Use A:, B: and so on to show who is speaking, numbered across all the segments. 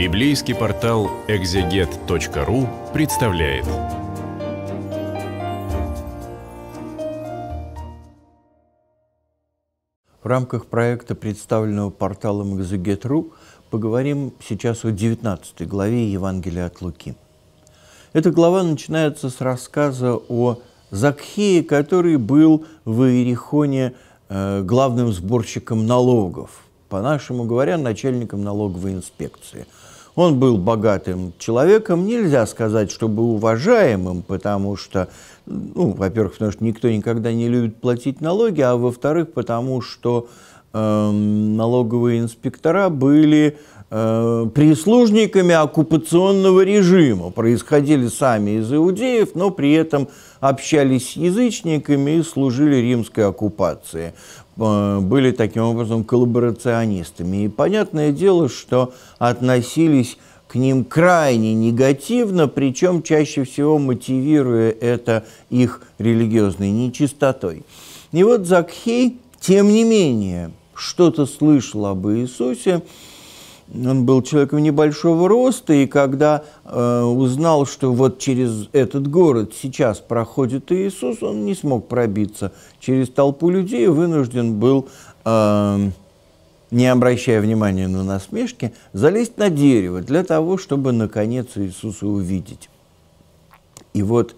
A: Библейский портал экзегет.ру представляет. В рамках проекта, представленного порталом экзегет.ру, поговорим сейчас о 19 главе Евангелия от Луки. Эта глава начинается с рассказа о Закхее, который был в Иерихоне э, главным сборщиком налогов, по-нашему говоря, начальником налоговой инспекции – он был богатым человеком, нельзя сказать, чтобы уважаемым, потому что, ну, во-первых, потому что никто никогда не любит платить налоги, а во-вторых, потому что э, налоговые инспектора были э, прислужниками оккупационного режима, происходили сами из иудеев, но при этом общались с язычниками и служили римской оккупации. Э, были таким образом коллаборационистами. И понятное дело, что относились к ним крайне негативно, причем чаще всего мотивируя это их религиозной нечистотой. И вот Закхей, тем не менее, что-то слышал об Иисусе, он был человеком небольшого роста, и когда э, узнал, что вот через этот город сейчас проходит Иисус, он не смог пробиться через толпу людей, вынужден был, э, не обращая внимания на насмешки, залезть на дерево для того, чтобы наконец Иисуса увидеть. И вот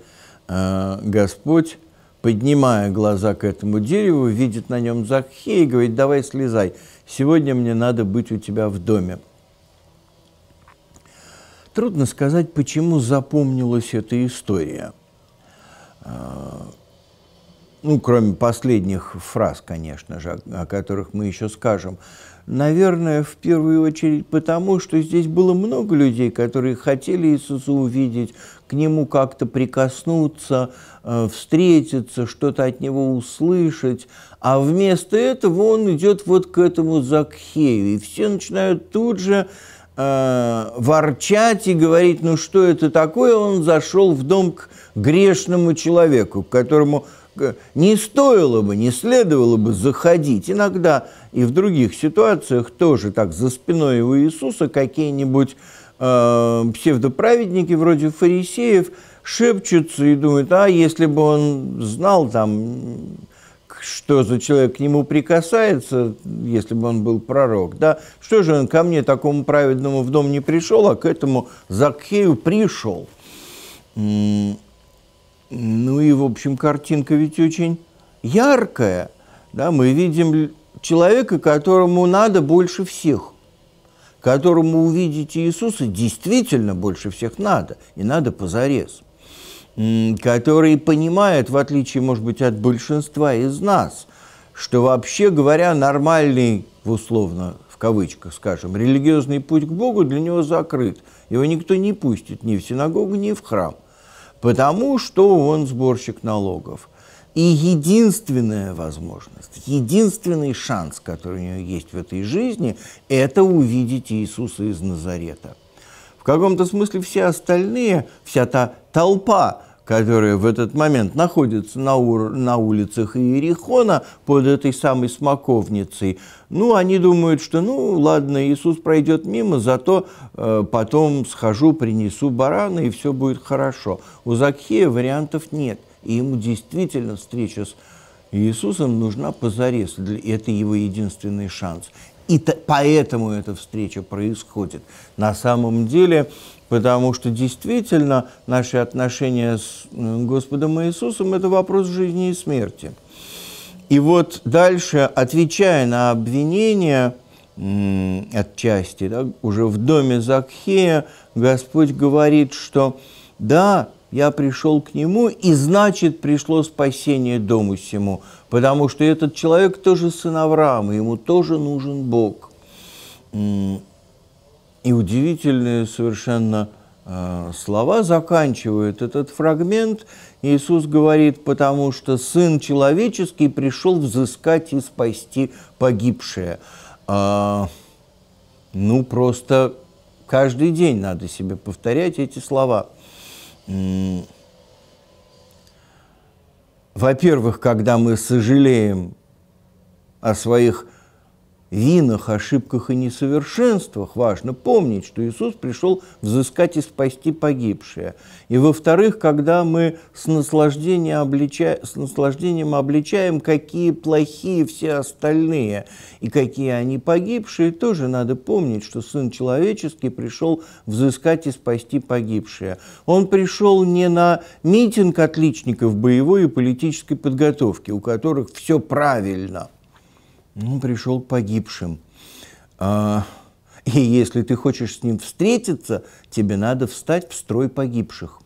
A: э, Господь поднимая глаза к этому дереву, видит на нем Захея и говорит, давай слезай сегодня мне надо быть у тебя в доме. Трудно сказать, почему запомнилась эта история. А, ну, кроме последних фраз, конечно же, о которых мы еще скажем, Наверное, в первую очередь потому, что здесь было много людей, которые хотели Иисуса увидеть, к Нему как-то прикоснуться, э, встретиться, что-то от Него услышать. А вместо этого он идет вот к этому Закхею. И все начинают тут же э, ворчать и говорить, ну что это такое, он зашел в дом к грешному человеку, к которому Э, не стоило бы, не следовало бы заходить. Иногда и в других ситуациях тоже так за спиной у Иисуса какие-нибудь э, псевдоправедники вроде фарисеев шепчутся и думают, а если бы он знал там, что за человек к нему прикасается, если бы он был пророк, да, что же он ко мне такому праведному в дом не пришел, а к этому Закхею пришел. Ну и, в общем, картинка ведь очень яркая. Да? Мы видим человека, которому надо больше всех, которому увидеть Иисуса действительно больше всех надо, и надо позарез, который понимает, в отличие, может быть, от большинства из нас, что вообще говоря, нормальный, в условно, в кавычках, скажем, религиозный путь к Богу для него закрыт. Его никто не пустит ни в синагогу, ни в храм потому что он сборщик налогов. И единственная возможность, единственный шанс, который у него есть в этой жизни, это увидеть Иисуса из Назарета. В каком-то смысле все остальные, вся та толпа которые в этот момент находятся на, ур... на улицах Иерихона под этой самой смоковницей, ну, они думают, что, ну, ладно, Иисус пройдет мимо, зато э, потом схожу, принесу барана, и все будет хорошо. У Закхея вариантов нет, и ему действительно встреча с Иисусом нужна позарез, это его единственный шанс. И то, поэтому эта встреча происходит на самом деле, потому что действительно наши отношения с э, Господом Иисусом – это вопрос жизни и смерти. И вот дальше, отвечая на обвинения отчасти, да, уже в доме Закхея, Господь говорит, что «да, я пришел к нему, и значит, пришло спасение дому всему» потому что этот человек тоже сын Авраама, ему тоже нужен Бог. И удивительные совершенно э, слова заканчивают этот фрагмент. Иисус говорит, потому что Сын Человеческий пришел взыскать и спасти погибшие. А, ну, просто каждый день надо себе повторять эти слова во-первых, когда мы сожалеем о своих винах, ошибках и несовершенствах важно помнить, что Иисус пришел взыскать и спасти погибшие. И во-вторых, когда мы с, наслаждением обличаем, с наслаждением обличаем, какие плохие все остальные и какие они погибшие, тоже надо помнить, что Сын Человеческий пришел взыскать и спасти погибшие. Он пришел не на митинг отличников боевой и политической подготовки, у которых все правильно – он ну, пришел к погибшим. А, и если ты хочешь с ним встретиться, тебе надо встать в строй погибших.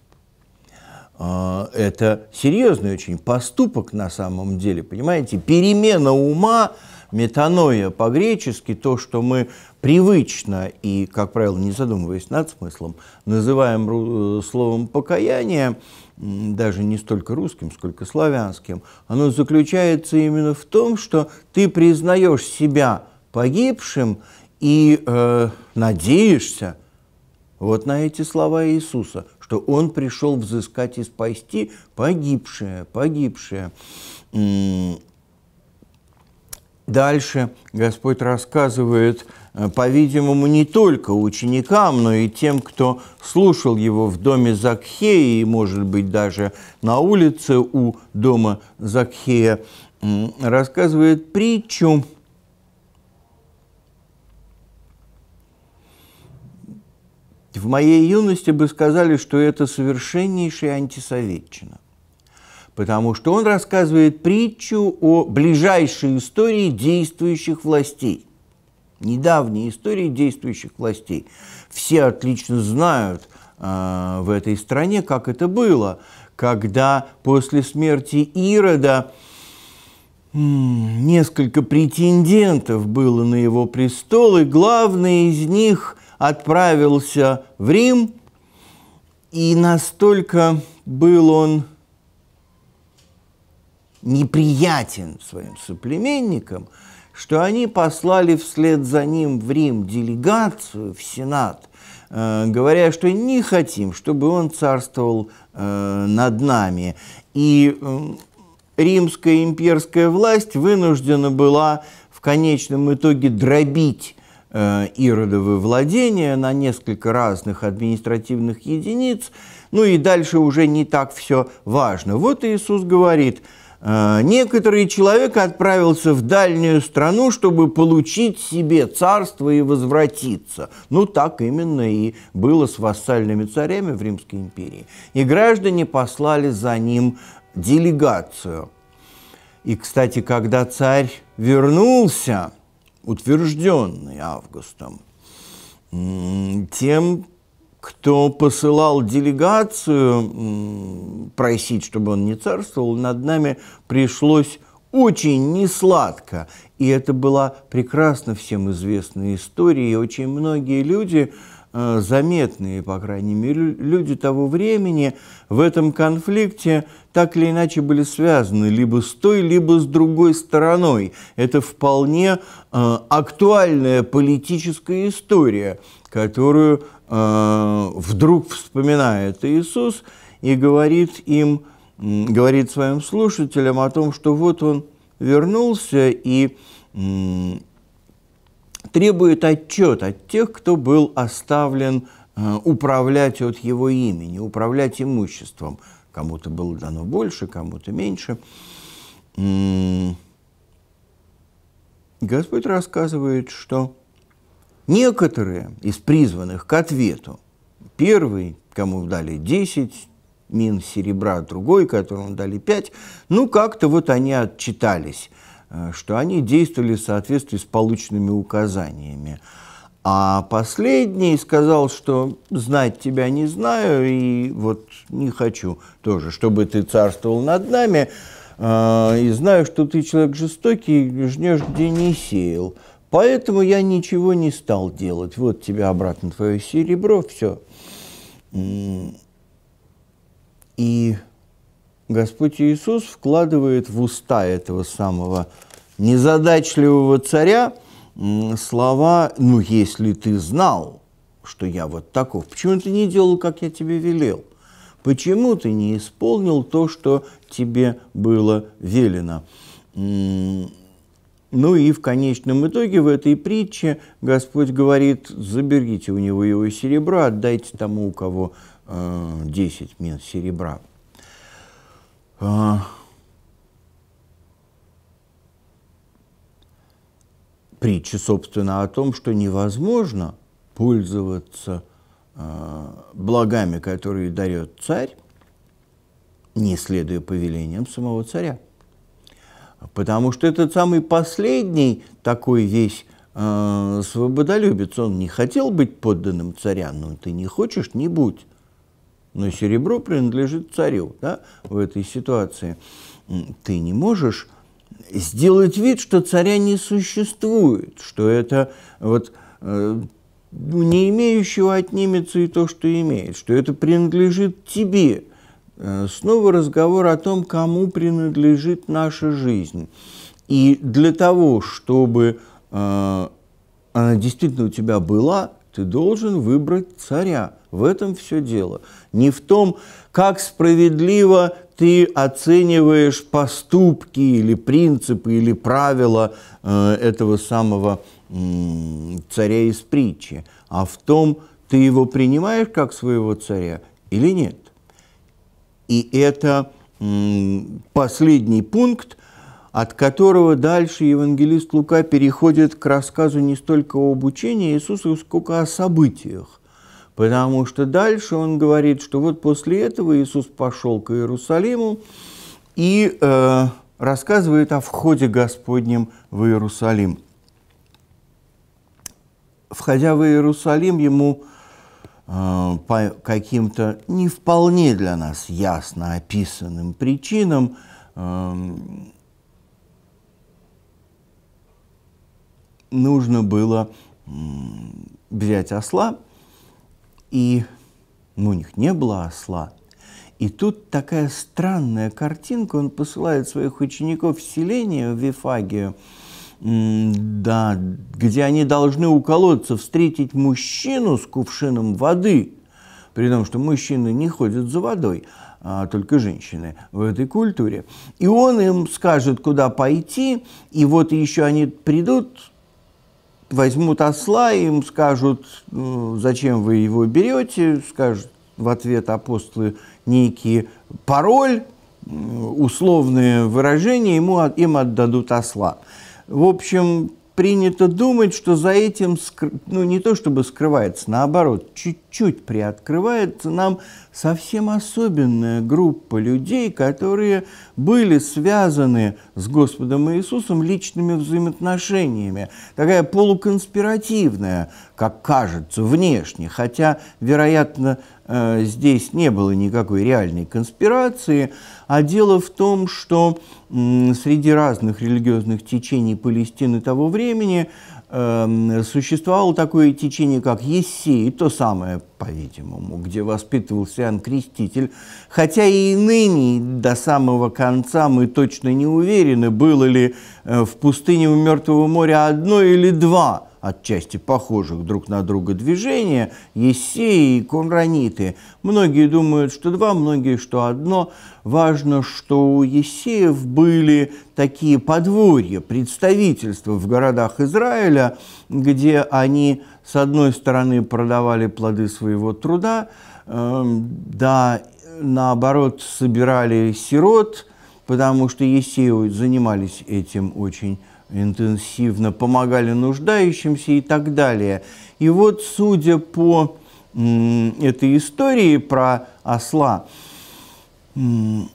A: А, это серьезный очень поступок на самом деле, понимаете? Перемена ума, метаноя по-гречески, то, что мы привычно и, как правило, не задумываясь над смыслом, называем э, словом «покаяние», даже не столько русским, сколько славянским, оно заключается именно в том, что ты признаешь себя погибшим и э, надеешься вот на эти слова Иисуса, что Он пришел взыскать и спасти погибшее, погибшее. Дальше Господь рассказывает, Э, по-видимому, не только ученикам, но и тем, кто слушал его в доме Закхея и, может быть, даже на улице у дома Закхея, рассказывает притчу, В моей юности бы сказали, что это совершеннейшая антисоветчина, потому что он рассказывает притчу о ближайшей истории действующих властей – недавней истории действующих властей. Все отлично знают э, в этой стране, как это было, когда после смерти Ирода несколько претендентов было на его престол, и главный из них отправился в Рим, и настолько был он неприятен своим соплеменникам, что они послали вслед за ним в Рим делегацию в Сенат, э, говоря, что не хотим, чтобы он царствовал э, над нами. И римская имперская власть вынуждена была в конечном итоге дробить э, иродовы владения на несколько разных административных единиц, ну и дальше уже не так все важно. Вот Иисус говорит – Э, некоторый человек отправился в дальнюю страну, чтобы получить себе царство и возвратиться. Ну, так именно и было с вассальными царями в Римской империи. И граждане послали за ним делегацию. И, кстати, когда царь вернулся, утвержденный Августом, тем кто посылал делегацию просить, чтобы он не царствовал, над нами пришлось очень несладко. И это была прекрасно всем известная история, и очень многие люди, э, заметные, по крайней мере, люди того времени в этом конфликте так или иначе были связаны либо с той, либо с другой стороной. Это вполне э, актуальная политическая история, которую Э, вдруг вспоминает Иисус и говорит им, говорит своим слушателям о том, что вот он вернулся и требует отчет от тех, кто был оставлен э, управлять от его имени, управлять имуществом. Кому-то было дано больше, кому-то меньше. Господь рассказывает, что Некоторые из призванных к ответу, первый, кому дали 10 мин серебра, другой, которому дали 5, ну как-то вот они отчитались, э, что они действовали в соответствии с полученными указаниями. А последний сказал, что знать тебя не знаю и вот не хочу тоже, чтобы ты царствовал над нами. Э, и знаю, что ты человек жестокий, жнешь, где не сеял. Поэтому я ничего не стал делать. Вот тебе обратно твое серебро, все. И Господь Иисус вкладывает в уста этого самого незадачливого царя слова «Ну, если ты знал, что я вот таков, почему ты не делал, как я тебе велел? Почему ты не исполнил то, что тебе было велено?» Ну и в конечном итоге в этой притче Господь говорит, заберите у него его серебро, отдайте тому, у кого э, 10 мин серебра. А... Притча, собственно, о том, что невозможно пользоваться э, благами, которые дает царь, не следуя повелениям самого царя. Потому что этот самый последний такой весь э, свободолюбец, он не хотел быть подданным царя, но ты не хочешь, не будь. Но серебро принадлежит царю да, в этой ситуации. Ты не можешь сделать вид, что царя не существует, что это вот э, ну, не имеющего отнимется и то, что имеет, что это принадлежит тебе – Э, снова разговор о том, кому принадлежит наша жизнь. И для того, чтобы э, она действительно у тебя была, ты должен выбрать царя. В этом все дело. Не в том, как справедливо ты оцениваешь поступки или принципы или правила э, этого самого э, царя из притчи, а в том, ты его принимаешь как своего царя или нет. И это последний пункт, от которого дальше евангелист Лука переходит к рассказу не столько об учении Иисуса, сколько о событиях. Потому что дальше он говорит, что вот после этого Иисус пошел к Иерусалиму и э, рассказывает о входе Господнем в Иерусалим. Входя в Иерусалим, ему Э, по каким-то не вполне для нас ясно описанным причинам эм, нужно было взять осла, и ну, у них не было осла. И тут такая странная картинка, он посылает своих учеников в селение, в Вифагию, да, где они должны у колодца встретить мужчину с кувшином воды, при том, что мужчины не ходят за водой, а только женщины в этой культуре. И он им скажет, куда пойти, и вот еще они придут, возьмут осла, и им скажут, «Ну, зачем вы его берете, скажут в ответ апостолы некий пароль, условные выражения, ему, им отдадут осла в общем, принято думать, что за этим, ну не то чтобы скрывается, наоборот, чуть-чуть приоткрывается нам совсем особенная группа людей, которые были связаны с Господом Иисусом личными взаимоотношениями, такая полуконспиративная, как кажется, внешне, хотя, вероятно, Э, здесь не было никакой реальной конспирации, а дело в том, что среди разных религиозных течений Палестины того времени эм, существовало такое течение, как Ессей, то самое, по-видимому, где воспитывался Иоанн Креститель, хотя и ныне до самого конца мы точно не уверены, было ли э, в пустыне у Мертвого моря одно или два отчасти похожих друг на друга движения, ессеи и конраниты. Многие думают, что два, многие, что одно. Важно, что у ессеев были такие подворья, представительства в городах Израиля, где они, с одной стороны, продавали плоды своего труда, э, да, наоборот, собирали сирот – потому что Есею занимались этим очень интенсивно, помогали нуждающимся и так далее. И вот, судя по этой истории про осла, они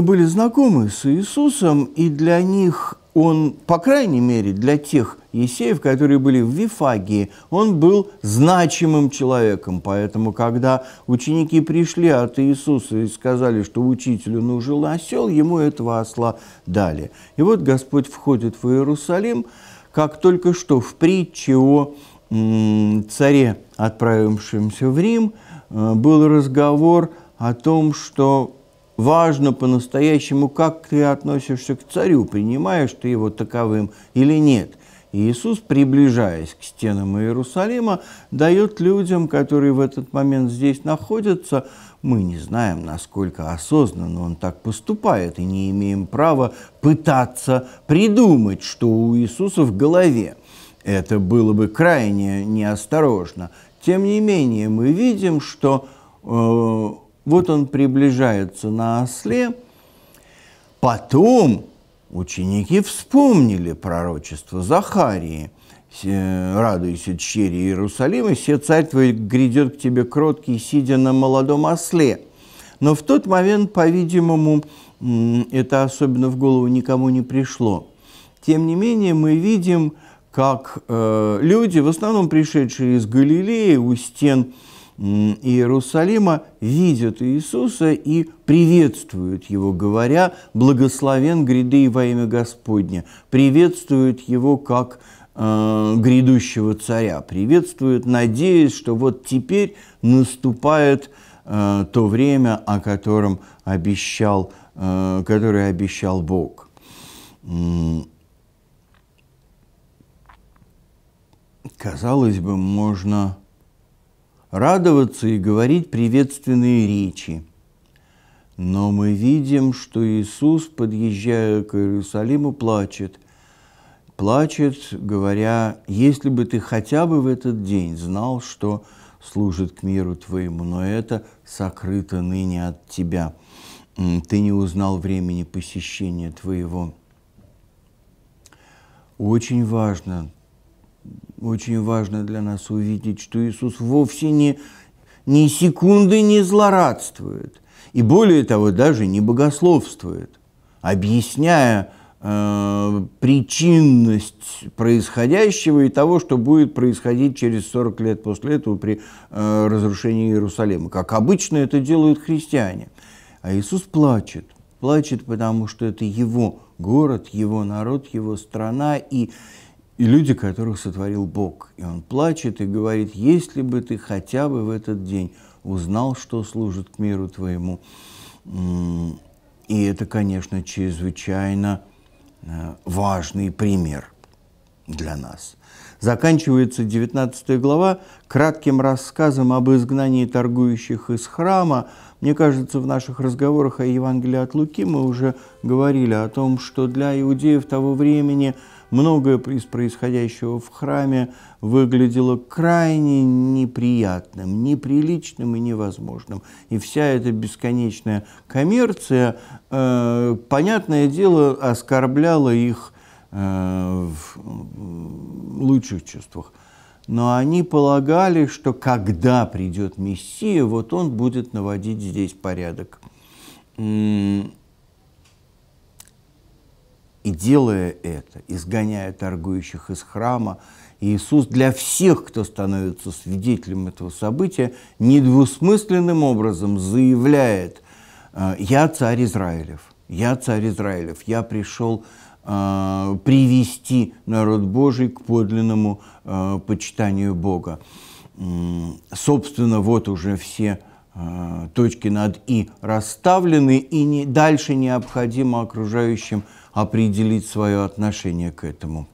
A: были знакомы с Иисусом, и для них он, по крайней мере, для тех, Есеев, которые были в Вифагии, он был значимым человеком. Поэтому, когда ученики пришли от Иисуса и сказали, что учителю нужен осел, ему этого осла дали. И вот Господь входит в Иерусалим, как только что в притче о царе, отправившемся в Рим, э, был разговор о том, что важно по-настоящему, как ты относишься к царю, принимаешь ты его таковым или нет. Иисус, приближаясь к стенам Иерусалима, дает людям, которые в этот момент здесь находятся, мы не знаем, насколько осознанно он так поступает, и не имеем права пытаться придумать, что у Иисуса в голове. Это было бы крайне неосторожно. Тем не менее, мы видим, что э, вот он приближается на осле, потом Ученики вспомнили пророчество Захарии. «Радуйся, чери Иерусалима, все царь твой грядет к тебе кроткий, сидя на молодом осле». Но в тот момент, по-видимому, это особенно в голову никому не пришло. Тем не менее, мы видим, как э, люди, в основном пришедшие из Галилеи, у стен э, Иерусалима видят Иисуса и приветствуют Его, говоря «Благословен гряды и во имя Господня». приветствуют Его как э, грядущего царя, приветствуют, надеясь, что вот теперь наступает э, то время, о котором обещал, э, которое обещал Бог. Казалось бы, можно радоваться и говорить приветственные речи. Но мы видим, что Иисус, подъезжая к Иерусалиму, плачет. Плачет, говоря, если бы ты хотя бы в этот день знал, что служит к миру твоему, но это сокрыто ныне от тебя. Ты не узнал времени посещения твоего. Очень важно очень важно для нас увидеть, что Иисус вовсе не, ни секунды не злорадствует. И более того, даже не богословствует, объясняя э, причинность происходящего и того, что будет происходить через 40 лет после этого при э, разрушении Иерусалима. Как обычно это делают христиане. А Иисус плачет. Плачет, потому что это его город, его народ, его страна. И и люди, которых сотворил Бог. И он плачет и говорит, если бы ты хотя бы в этот день узнал, что служит к миру твоему. И это, конечно, чрезвычайно э, важный пример для нас. Заканчивается 19 глава кратким рассказом об изгнании торгующих из храма. Мне кажется, в наших разговорах о Евангелии от Луки мы уже говорили о том, что для иудеев того времени – Многое из происходящего в храме выглядело крайне неприятным, неприличным и невозможным. И вся эта бесконечная коммерция, э, понятное дело, оскорбляла их э, в лучших чувствах. Но они полагали, что когда придет Мессия, вот он будет наводить здесь порядок. И делая это, изгоняя торгующих из храма, Иисус для всех, кто становится свидетелем этого события, недвусмысленным образом заявляет «Э, «Я царь Израилев, я царь Израилев, я пришел э, привести народ Божий к подлинному э, почитанию Бога». Собственно, вот уже все э, точки над «и» расставлены, и не, дальше необходимо окружающим э, определить свое отношение к этому.